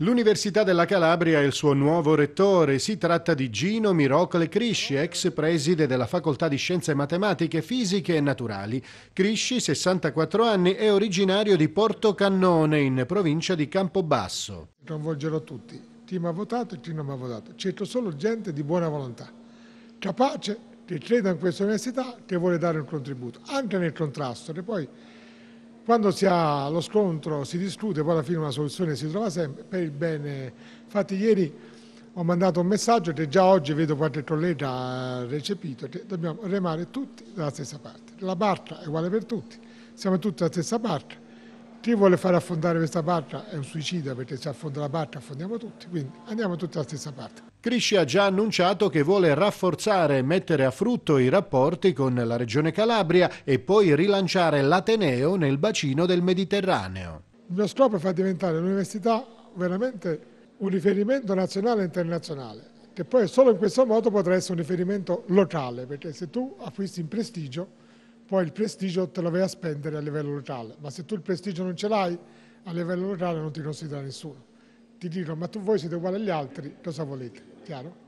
L'Università della Calabria e il suo nuovo rettore, si tratta di Gino Mirocle Crisci, ex preside della Facoltà di Scienze Matematiche, Fisiche e Naturali. Crisci, 64 anni, è originario di Porto Cannone, in provincia di Campobasso. Coinvolgerò tutti, chi mi ha votato e chi non mi ha votato. Cerco solo gente di buona volontà, capace che creda in questa università, che vuole dare un contributo, anche nel contrasto, che poi quando si ha lo scontro si discute, poi alla fine una soluzione si trova sempre per il bene. Infatti ieri ho mandato un messaggio che già oggi vedo qualche collega recepito, che dobbiamo remare tutti dalla stessa parte. La barca è uguale per tutti, siamo tutti dalla stessa parte. Chi vuole far affondare questa barca è un suicida perché se affonda la barca affondiamo tutti, quindi andiamo tutti alla stessa parte. Crisci ha già annunciato che vuole rafforzare e mettere a frutto i rapporti con la Regione Calabria e poi rilanciare l'Ateneo nel bacino del Mediterraneo. Il mio scopo è far diventare l'università veramente un riferimento nazionale e internazionale, che poi solo in questo modo potrà essere un riferimento locale, perché se tu acquisti in prestigio poi il prestigio te lo vai a spendere a livello locale, ma se tu il prestigio non ce l'hai, a livello locale non ti considera nessuno. Ti dicono, ma tu voi siete uguali agli altri, cosa volete? Chiaro?